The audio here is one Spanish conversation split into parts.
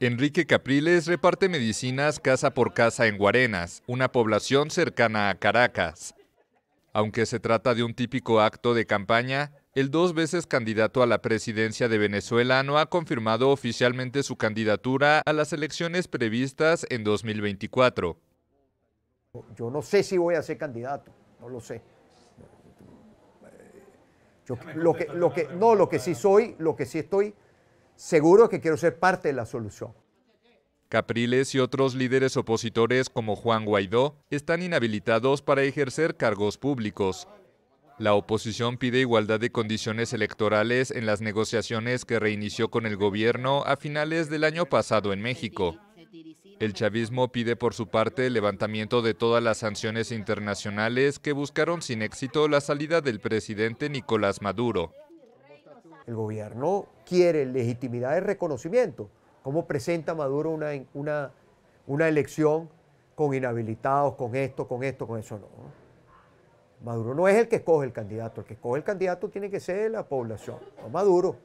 Enrique Capriles reparte medicinas casa por casa en Guarenas, una población cercana a Caracas. Aunque se trata de un típico acto de campaña, el dos veces candidato a la presidencia de Venezuela no ha confirmado oficialmente su candidatura a las elecciones previstas en 2024. Yo no sé si voy a ser candidato, no lo sé. Eh, lo que, no, lo que sí soy, lo que sí estoy seguro que quiero ser parte de la solución. Capriles y otros líderes opositores como Juan Guaidó están inhabilitados para ejercer cargos públicos. La oposición pide igualdad de condiciones electorales en las negociaciones que reinició con el gobierno a finales del año pasado en México. El chavismo pide por su parte el levantamiento de todas las sanciones internacionales que buscaron sin éxito la salida del presidente Nicolás Maduro. El gobierno quiere legitimidad y reconocimiento. ¿Cómo presenta Maduro una, una, elección con inhabilitados, con esto, con esto, con eso? No. Maduro no es el que escoge el candidato, el que escoge el candidato tiene que ser la población, no Maduro.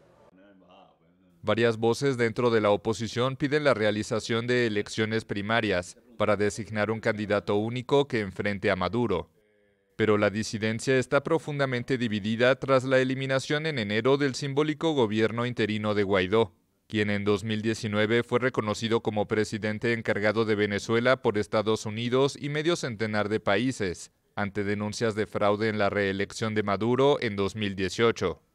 Varias voces dentro de la oposición piden la realización de elecciones primarias para designar un candidato único que enfrente a Maduro pero la disidencia está profundamente dividida tras la eliminación en enero del simbólico gobierno interino de Guaidó, quien en 2019 fue reconocido como presidente encargado de Venezuela por Estados Unidos y medio centenar de países, ante denuncias de fraude en la reelección de Maduro en 2018.